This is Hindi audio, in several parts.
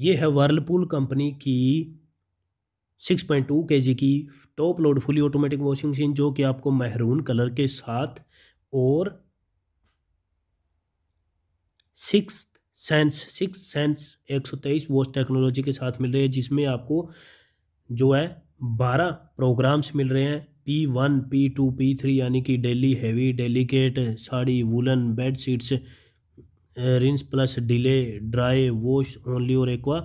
ये है वर्लपूल कंपनी की 6.2 पॉइंट की top load fully automatic washing machine जो कि आपको महरून कलर के साथ और सिक्स सेंस सिक्स सेंस एक सौ तेईस वॉच टेक्नोलॉजी के साथ मिल रही है जिसमें आपको जो है बारह प्रोग्राम्स मिल रहे हैं P one P two P three यानी कि daily heavy delicate sari woollen bed sheets rinse plus delay dry wash only और एक्वा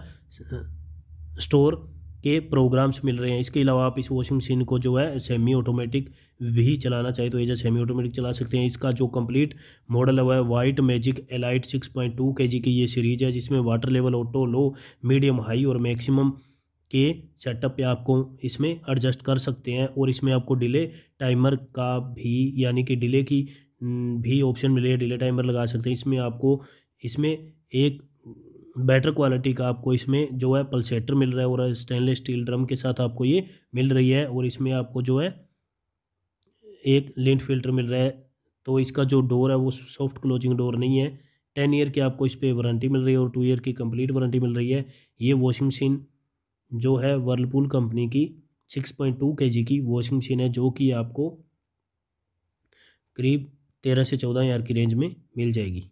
स्टोर के प्रोग्राम्स मिल रहे हैं इसके अलावा आप इस वॉशिंग मशीन को जो है सेमी ऑटोमेटिक भी चलाना चाहिए तो ये जो सेमी ऑटोमेटिक चला सकते हैं इसका जो कंप्लीट मॉडल है वह white magic elite six point two K G की ये सीरीज है जिसमें water level auto low medium high और मैक्सिमम के सेटअप पे आपको इसमें एडजस्ट कर सकते हैं और इसमें आपको डिले टाइमर का भी यानी कि डिले की भी ऑप्शन मिले डिले टाइमर लगा सकते हैं इसमें आपको इसमें एक बेटर क्वालिटी का आपको इसमें जो है पल्सेटर मिल रहा है और स्टेनलेस स्टील ड्रम के साथ आपको ये मिल रही है और इसमें आपको जो है एक लिंट फिल्टर मिल रहा है तो इसका जो डोर है वो सॉफ्ट क्लोजिंग डोर नहीं है टेन ईयर की आपको इस पर वारंटी मिल रही है और टू ईयर की कंप्लीट वारंटी मिल रही है ये वॉशिंग मशीन जो है वर्लपूल कंपनी की six point two K G की वॉशिंग मशीन है जो कि आपको करीब तेरह से चौदह हज़ार की रेंज में मिल जाएगी